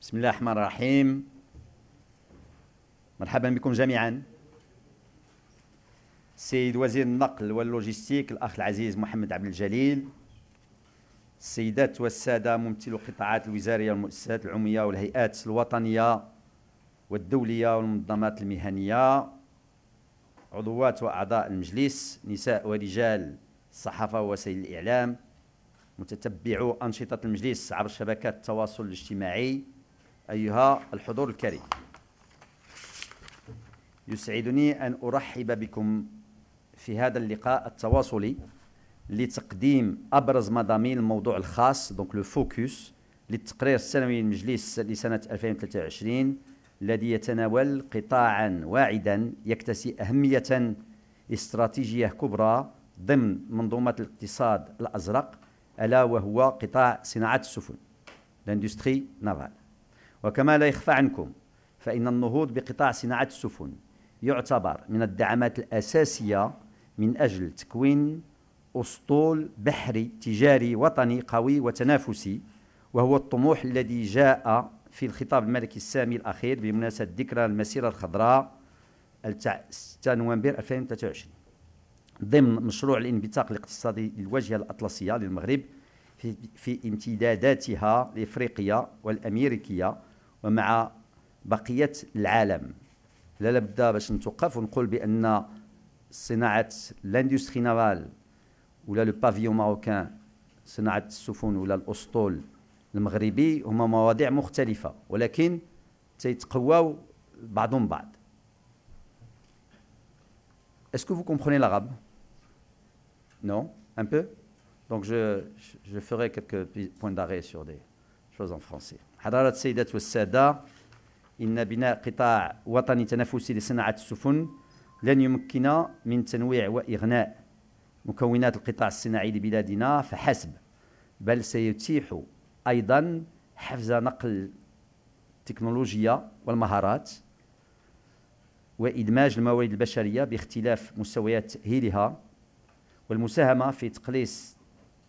بسم الله الرحمن الرحيم مرحبا بكم جميعا السيد وزير النقل واللوجستيك الاخ العزيز محمد عبد الجليل السيدات والساده ممثلو القطاعات الوزاريه والمؤسسات العموميه والهيئات الوطنيه والدوليه والمنظمات المهنيه عضوات واعضاء المجلس نساء ورجال الصحافه ووسائل الاعلام متتبعو أنشطة المجلس عبر شبكات التواصل الاجتماعي أيها الحضور الكريم يسعدني أن أرحب بكم في هذا اللقاء التواصلي لتقديم أبرز مضامين الموضوع الخاص دونك لو فوكس للتقرير السنوي للمجلس لسنة 2023 الذي يتناول قطاعا واعدا يكتسي أهمية استراتيجية كبرى ضمن منظومة الاقتصاد الأزرق ألا وهو قطاع صناعة السفن لاندستري نافال وكما لا يخفى عنكم فإن النهوض بقطاع صناعة السفن يعتبر من الدعمات الأساسية من أجل تكوين أسطول بحري تجاري وطني قوي وتنافسي وهو الطموح الذي جاء في الخطاب الملكي السامي الأخير بمناسبة ذكرى المسيرة الخضراء 6 نوفمبر 2023 ضمن مشروع الانبثاق الاقتصادي للواجهة الأطلسية للمغرب في, في امتداداتها الإفريقية والأمريكية ومع بقية العالم لا لابد باش نتوقف ونقول بأن صناعة لاندوستري نافال ولا لو بافيون ماروكان صناعة السفن ولا الأسطول المغربي هما مواضيع مختلفة ولكن تيتقواو بعضهم بعض Est-ce que vous comprenez l'arabe Non Un peu Donc je, je ferai quelques points d'arrêt sur des choses en français. حضرات السيدات والسادة إن بناء قطاع وطني تنافسي لصناعة السفن لن يمكن من تنويع وإغناء مكونات القطاع الصناعي لبلادنا فحسب بل سيتيح أيضا حفز نقل التكنولوجيا والمهارات وإدماج الموارد البشرية باختلاف مستويات تأهيلها والمساهمة في تقليص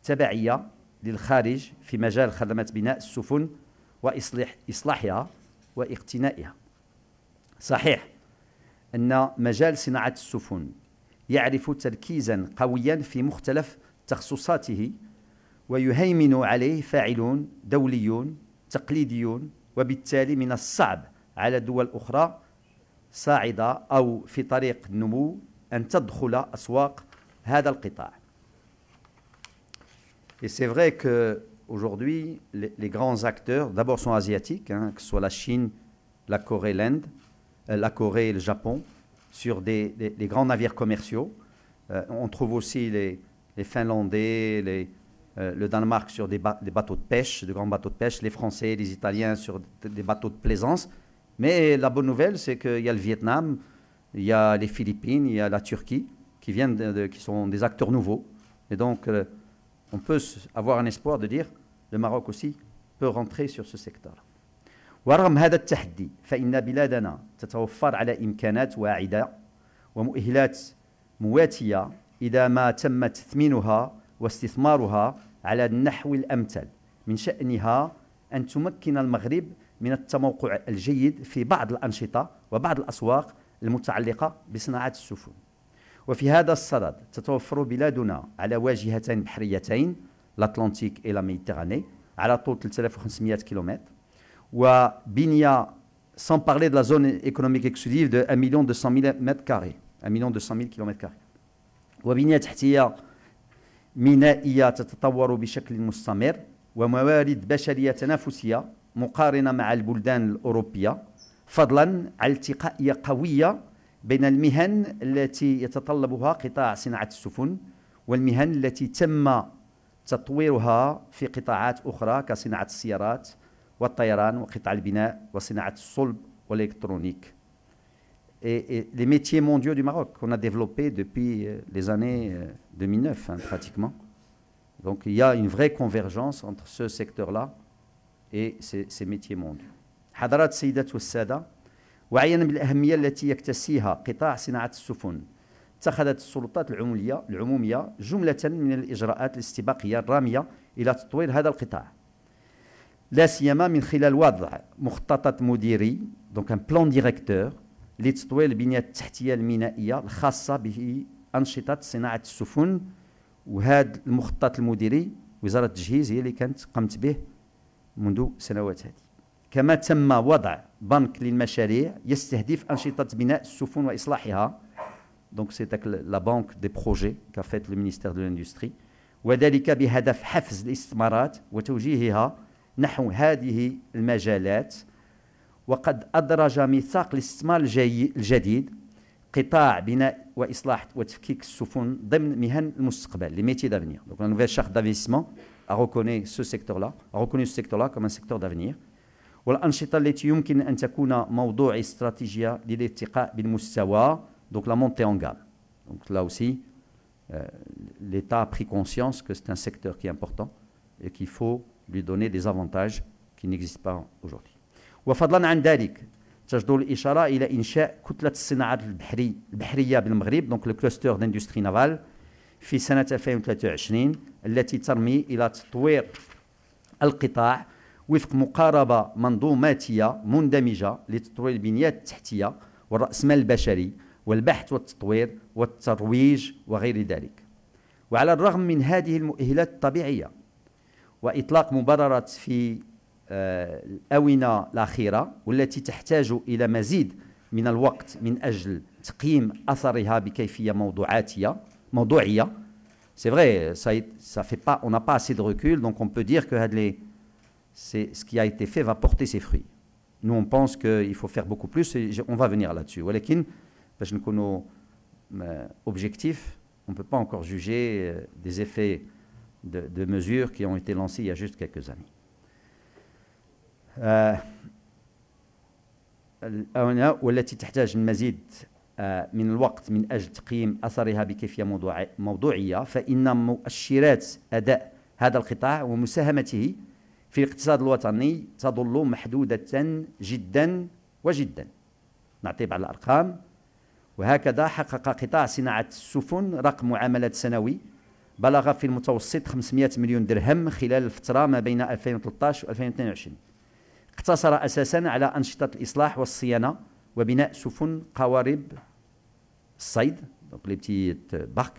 تبعية للخارج في مجال خدمات بناء السفن وإصلاح إصلاحها واقتنائها صحيح أن مجال صناعة السفن يعرف تركيزا قويا في مختلف تخصصاته ويهيمن عليه فاعلون دوليون تقليديون وبالتالي من الصعب على دول أخرى Et c'est vrai que aujourd'hui, les, grands acteurs, d'abord sont asiatiques, hein, que ce soit la Chine, la Corée, l'Inde, euh, la Corée et le Japon, sur des, grands navires commerciaux. Euh, on trouve aussi les, Finlandais, les, euh, le Danemark sur des, des, bateaux de pêche, de grands bateaux de pêche, les Français, les Italiens sur des bateaux de plaisance. Mais la bonne nouvelle, c'est qu'il y a le Vietnam, il y a les Philippines, il y a la Turquie, qui, viennent de, qui sont des acteurs nouveaux. Et donc, euh, on peut avoir un espoir de dire, le Maroc aussi peut rentrer sur ce secteur. ورغم هذا التحدي فإن بلادنا تتوفر على إمكانات واعدة ومؤهلات مواتية إذا ما تم تثمينها واستثمارها على النحو الأمثل من شأنها أن تمكن المغرب من التموقع الجيد في بعض الأنشطة وبعض الأسواق المتعلقة بصناعة السفن وفي هذا الصدد تتوفر بلادنا على واجهتين بحريتين الأطلنطيك إلى ميديتراني على طول 3500 كيلومتر وبنية sans parler de la zone économique exclusive de 1 million 200 000 mètres carrés 1 million 200 000 كيلومتر كاري وبنية تحتية مينائية تتطور بشكل مستمر وموارد بشرية تنافسية مقارنه مع البلدان الاوروبيه فضلا عن التقائيه قويه بين المهن التي يتطلبها قطاع صناعه السفن والمهن التي تم تطويرها في قطاعات اخرى كصناعه السيارات والطيران وقطاع البناء وصناعه الصلب والالكترونيك Et, et, les métiers mondiaux du Maroc qu'on a développés depuis euh, les années 2009 euh, hein, pratiquement. Donc il y a une vraie convergence entre ce secteur-là et ces, ces métiers mondiaux. حضرات السيدات والسادة وعينا بالأهمية التي يكتسيها قطاع صناعة السفن اتخذت السلطات العمومية العمومية جملة من الإجراءات الاستباقية الرامية إلى تطوير هذا القطاع لا سيما من خلال وضع مخططات مديري دونك ان بلان ديريكتور لتطوير البنية التحتية المينائية الخاصة بأنشطة صناعة السفن وهذا المخطط المديري وزارة التجهيز هي اللي كانت قامت به منذ سنوات هذه كما تم وضع بنك للمشاريع يستهدف أنشطة بناء السفن وإصلاحها دونك سي لا بانك دي بروجي كافيت لو مينيستير دو لاندستري وذلك بهدف حفز الاستثمارات وتوجيهها نحو هذه المجالات وقد أدرج ميثاق الاستثمار الجديد قطاع بناء واصلاح وتفكيك السفن ضمن مهن المستقبل لي ميتي دافنيغ دونك لا نوفيل شاخ دافيسمون à reconnaître ce secteur-là, à reconnaître ce secteur-là comme un secteur d'avenir. والأنشطة التي يمكن être un موضوع استراتيجية للارتقاء بالمستوى donc la montée en gamme. Donc là aussi, euh, l'État a pris conscience que c'est un secteur qui est important et qu'il faut lui donner des avantages qui n'existent pas aujourd'hui. وفضلا de ذلك تجدر de la إنشاء كتلة الصناعات البحري au Maroc, donc le cluster d'industrie navale في سنة 2023 التي ترمي إلى تطوير القطاع وفق مقاربة منظوماتية مندمجة لتطوير البنية التحتية والرأسمال البشري والبحث والتطوير والترويج وغير ذلك وعلى الرغم من هذه المؤهلات الطبيعية وإطلاق مبررة في آه، الآونة الأخيرة والتي تحتاج إلى مزيد من الوقت من أجل تقييم أثرها بكيفية موضوعاتية c'est vrai ça, ça fait pas on n'a pas assez de recul donc on peut dire que ce qui a été fait va porter ses fruits nous on pense qu'il faut faire beaucoup plus on va venir là-dessus ben, euh, objectif, on ne peut pas encore juger euh, des effets de, mesures qui ont été lancées il y a juste quelques années. Euh, آه، من الوقت من أجل تقييم أثرها بكيفية موضوعية فإن مؤشرات أداء هذا القطاع ومساهمته في الاقتصاد الوطني تظل محدودة جدا وجدا نعطي بعض الأرقام وهكذا حقق قطاع صناعة السفن رقم معاملات سنوي بلغ في المتوسط 500 مليون درهم خلال الفترة ما بين 2013 و 2022 اقتصر أساسا على أنشطة الإصلاح والصيانة وبناء سفن قوارب الصيد لي بارك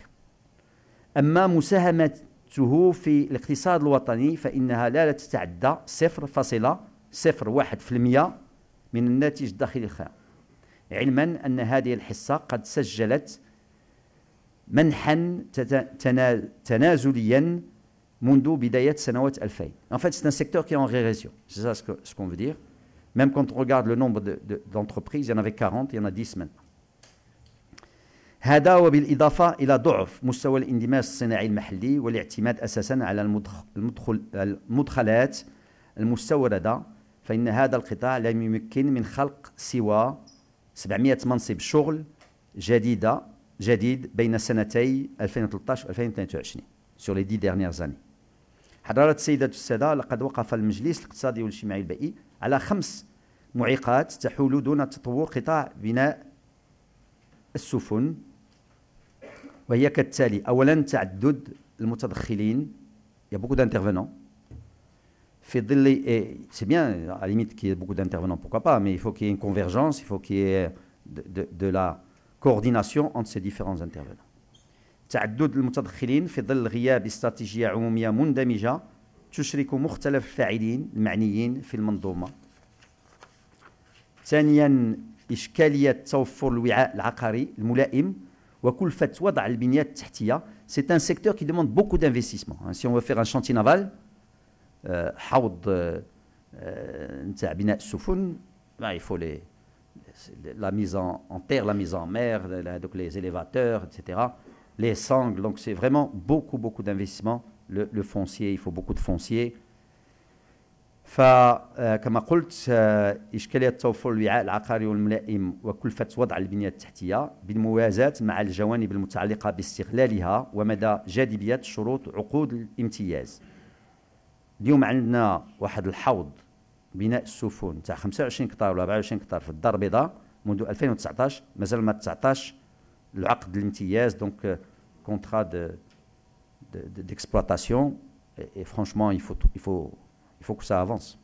أما مساهمته في الاقتصاد الوطني فإنها لا تتعدى 0.01% من الناتج الداخلي الخام علما أن هذه الحصة قد سجلت منحا تنازليا منذ بداية سنوات 2000 ان فات c'est un secteur qui est en régression. C'est ça Même quand on regarde le nombre d'entreprises, de, de, il y en avait 40, il y en a 10 maintenant. هذا وبالإضافة إلى ضعف مستوى الاندماج الصناعي المحلي والاعتماد أساسا على المدخل المدخلات المستوردة فإن هذا القطاع لم يمكن من خلق سوى 700 منصب شغل جديدة جديد بين سنتي 2013 و 2022 sur les 10 dernières années. حضرات السيدات والسادة لقد وقف المجلس الاقتصادي والاجتماعي البيئي على خمس معيقات تحول دون تطور قطاع بناء السفن وهي كالتالي اولا تعدد المتدخلين يا بوكو d'intervenants في ظل c'est bien à la limite qu'il y ait beaucoup d'intervenants pourquoi pas mais il faut qu'il y ait une convergence il faut qu'il y ait de, de, de la coordination entre ces différents intervenants تعدد المتدخلين في ظل غياب استراتيجيه عموميه مندمجه C'est un secteur qui demande beaucoup d'investissement. Si on veut faire un chantier naval, euh, euh، euh، il faut la mise en, terre, la mise en mer, donc les élévateurs, etc., les sangles. Donc c'est vraiment beaucoup, beaucoup d'investissement le, le foncier il faut beaucoup de foncier فكما آه، قلت آه، إشكالية توفر الوعاء العقاري والملائم وكلفة وضع البنية التحتية بالموازاة مع الجوانب المتعلقة باستغلالها ومدى جاذبية شروط عقود الامتياز اليوم عندنا واحد الحوض بناء السفن تاع 25 كتار ولا 24 كتار في الدار البيضاء منذ 2019 مازال ما 19 العقد الامتياز دونك كونترا دو d'exploitation et, et, franchement il faut, il, faut, il faut que ça avance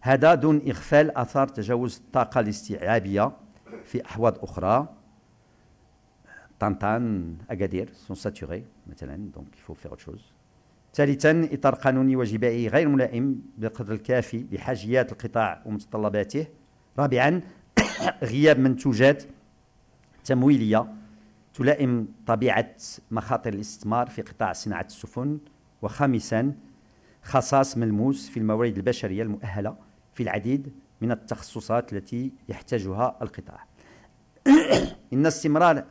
هذا دون إغفال أثار تجاوز الطاقة الاستيعابية في أحواض أخرى طنطان أكادير سون ساتوري مثلا دونك يفو فيغ شوز ثالثا إطار قانوني وجبائي غير ملائم بالقدر الكافي لحاجيات القطاع ومتطلباته رابعا غياب منتوجات تمويليه تلائم طبيعة مخاطر الاستثمار في قطاع صناعة السفن وخامسا خصاص ملموس في الموارد البشرية المؤهلة في العديد من التخصصات التي يحتاجها القطاع إن استمرار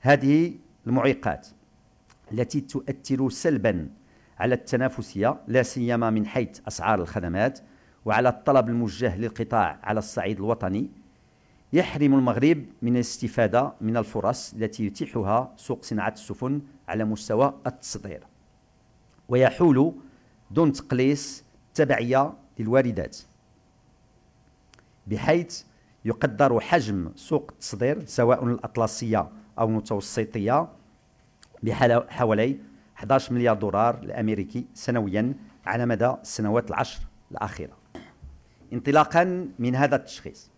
هذه المعيقات التي تؤثر سلبا على التنافسية لا سيما من حيث أسعار الخدمات وعلى الطلب الموجه للقطاع على الصعيد الوطني يحرم المغرب من الاستفادة من الفرص التي يتيحها سوق صناعة السفن على مستوى التصدير ويحول دون تقليص تبعية للواردات بحيث يقدر حجم سوق التصدير سواء الأطلسية أو المتوسطية بحوالي 11 مليار دولار الأمريكي سنويا على مدى السنوات العشر الأخيرة انطلاقا من هذا التشخيص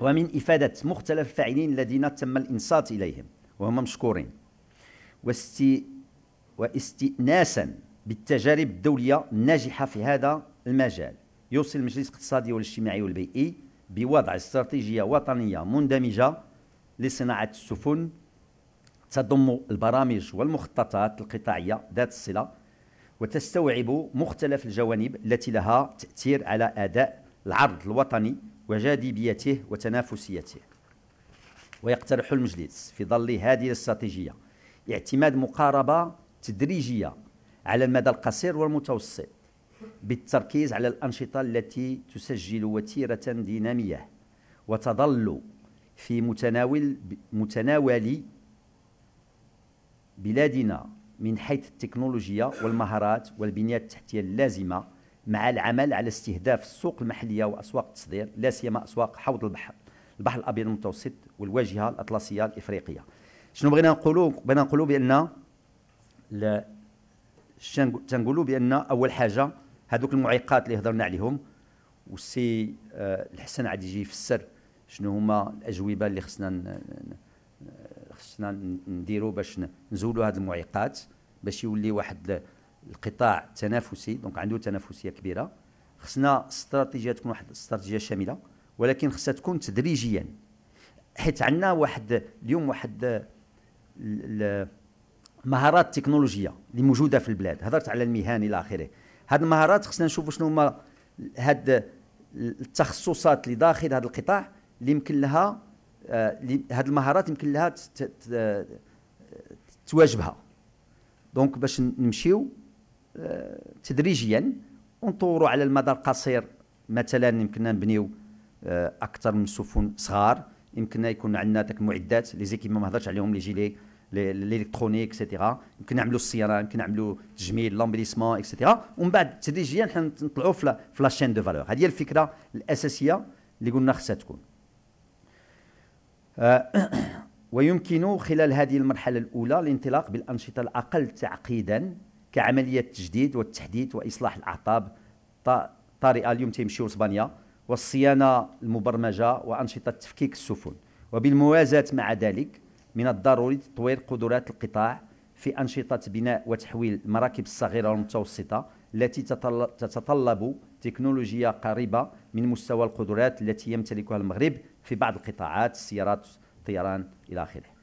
ومن إفادة مختلف الفاعلين الذين تم الإنصات إليهم وهم مشكورين واستي واستئناسا بالتجارب الدولية الناجحة في هذا المجال يوصي المجلس الاقتصادي والاجتماعي والبيئي بوضع استراتيجية وطنية مندمجة لصناعة السفن تضم البرامج والمخططات القطاعية ذات الصلة وتستوعب مختلف الجوانب التي لها تأثير على أداء العرض الوطني وجاذبيته وتنافسيته ويقترح المجلس في ظل هذه الاستراتيجية اعتماد مقاربة تدريجية على المدى القصير والمتوسط بالتركيز على الأنشطة التي تسجل وتيرة دينامية وتظل في متناول متناول بلادنا من حيث التكنولوجيا والمهارات والبنية التحتية اللازمة مع العمل على استهداف السوق المحليه واسواق التصدير لا سيما اسواق حوض البحر البحر الابيض المتوسط والواجهه الاطلسيه الافريقيه شنو بغينا نقولوا بغينا نقولوا بان تنقولوا بان اول حاجه هذوك المعيقات اللي هضرنا عليهم والسي آه، الحسن عاد يجي يفسر شنو هما الاجوبه اللي خصنا خصنا نديروا باش نزولوا هذه المعيقات باش يولي واحد القطاع تنافسي دونك عنده تنافسيه كبيره خصنا استراتيجيه تكون واحد استراتيجيه شامله ولكن خصها تكون تدريجيا حيت عندنا واحد اليوم واحد المهارات التكنولوجيه اللي موجوده في البلاد هضرت على المهن الى اخره هذه المهارات خصنا نشوفوا شنو هما هاد التخصصات اللي داخل هذا القطاع اللي يمكن لها هذه آه، المهارات يمكن لها تواجبها دونك باش نمشيو تدريجيا ونطوروا على المدى القصير مثلا يمكننا نبنيو آه، اكثر من سفن صغار يمكننا يكون عندنا ذاك المعدات لي زيكيب ما هضرتش عليهم لي جيلي الالكترونيك اكسيتيرا يمكن نعملوا الصيانه يمكن نعملوا تجميل لامبليسمون اكسيتيرا ومن بعد تدريجيا حنا نطلعوا في لاشين دو فالور هذه هي الفكره الاساسيه اللي قلنا خصها تكون آه، ويمكن خلال هذه المرحله الاولى الانطلاق بالانشطه الاقل تعقيدا كعمليه تجديد والتحديث واصلاح الاعطاب طارئه اليوم تيمشيو لاسبانيا والصيانه المبرمجه وانشطه تفكيك السفن وبالموازاه مع ذلك من الضروري تطوير قدرات القطاع في انشطه بناء وتحويل المراكب الصغيره والمتوسطه التي تتطلب تكنولوجيا قريبه من مستوى القدرات التي يمتلكها المغرب في بعض القطاعات السيارات الطيران الى اخره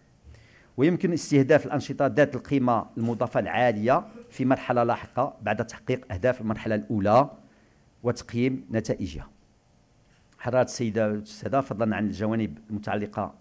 ويمكن استهداف الأنشطة ذات القيمة المضافة العالية في مرحلة لاحقة بعد تحقيق أهداف المرحلة الأولى وتقييم نتائجها حرارة السيدة والسادة فضلا عن الجوانب المتعلقة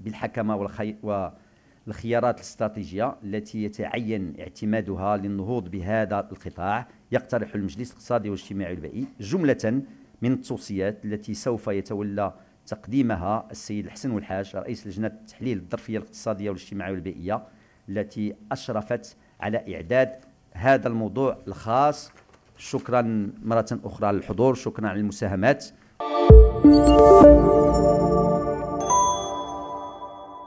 بالحكمة والخي... والخيارات الاستراتيجية التي يتعين اعتمادها للنهوض بهذا القطاع يقترح المجلس الاقتصادي والاجتماعي البيئي جملة من التوصيات التي سوف يتولى تقديمها السيد الحسن والحاج رئيس لجنة تحليل الظرفية الاقتصادية والاجتماعية والبيئية التي أشرفت على إعداد هذا الموضوع الخاص شكرا مرة أخرى للحضور شكرا على المساهمات